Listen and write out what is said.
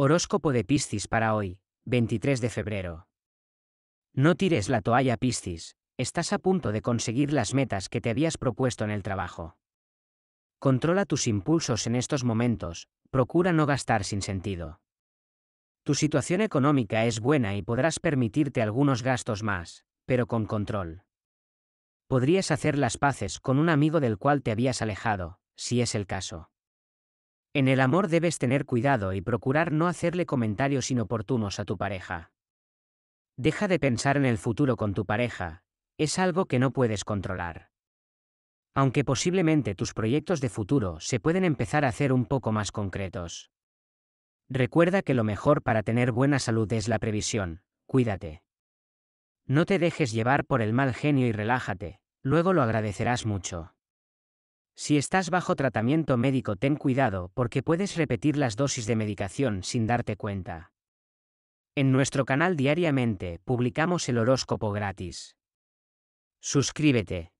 Horóscopo de Piscis para hoy, 23 de febrero. No tires la toalla Piscis, estás a punto de conseguir las metas que te habías propuesto en el trabajo. Controla tus impulsos en estos momentos, procura no gastar sin sentido. Tu situación económica es buena y podrás permitirte algunos gastos más, pero con control. Podrías hacer las paces con un amigo del cual te habías alejado, si es el caso. En el amor debes tener cuidado y procurar no hacerle comentarios inoportunos a tu pareja. Deja de pensar en el futuro con tu pareja, es algo que no puedes controlar. Aunque posiblemente tus proyectos de futuro se pueden empezar a hacer un poco más concretos. Recuerda que lo mejor para tener buena salud es la previsión, cuídate. No te dejes llevar por el mal genio y relájate, luego lo agradecerás mucho. Si estás bajo tratamiento médico ten cuidado porque puedes repetir las dosis de medicación sin darte cuenta. En nuestro canal diariamente publicamos el horóscopo gratis. Suscríbete.